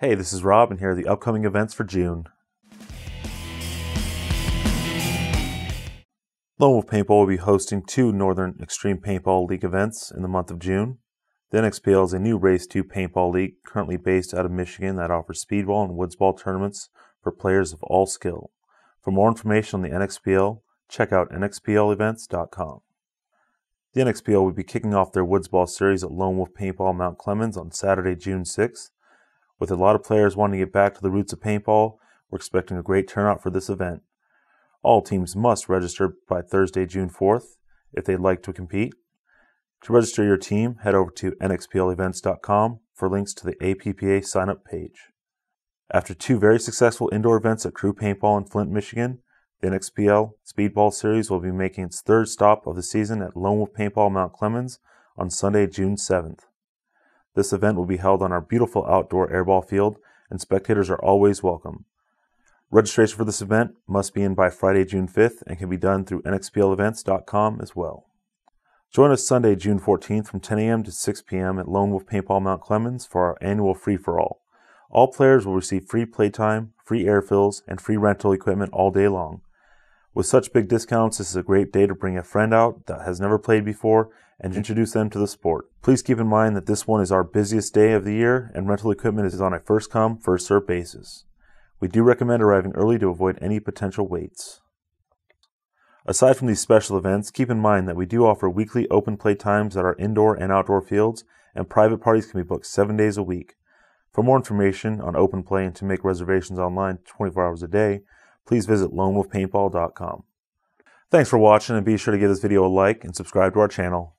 Hey, this is Rob, and here are the upcoming events for June. Lone Wolf Paintball will be hosting two Northern Extreme Paintball League events in the month of June. The NXPL is a new Race 2 paintball league currently based out of Michigan that offers speedball and woodsball tournaments for players of all skill. For more information on the NXPL, check out nxplevents.com. The NXPL will be kicking off their woodsball series at Lone Wolf Paintball Mount Clemens on Saturday, June 6th. With a lot of players wanting to get back to the roots of paintball, we're expecting a great turnout for this event. All teams must register by Thursday, June 4th, if they'd like to compete. To register your team, head over to nxplevents.com for links to the APPA sign up page. After two very successful indoor events at Crew Paintball in Flint, Michigan, the NXPL Speedball Series will be making its third stop of the season at Lone Wolf Paintball Mount Clemens on Sunday, June 7th. This event will be held on our beautiful outdoor airball field, and spectators are always welcome. Registration for this event must be in by Friday, June 5th, and can be done through nxplevents.com as well. Join us Sunday, June 14th from 10 a.m. to 6 p.m. at Lone Wolf Paintball Mount Clemens for our annual free for all. All players will receive free playtime, free air fills, and free rental equipment all day long. With such big discounts, this is a great day to bring a friend out that has never played before and introduce them to the sport. Please keep in mind that this one is our busiest day of the year and rental equipment is on a first come, first served basis. We do recommend arriving early to avoid any potential waits. Aside from these special events, keep in mind that we do offer weekly open play times at our indoor and outdoor fields, and private parties can be booked seven days a week. For more information on open play and to make reservations online 24 hours a day, please visit lonewolfpaintball.com. Thanks for watching and be sure to give this video a like and subscribe to our channel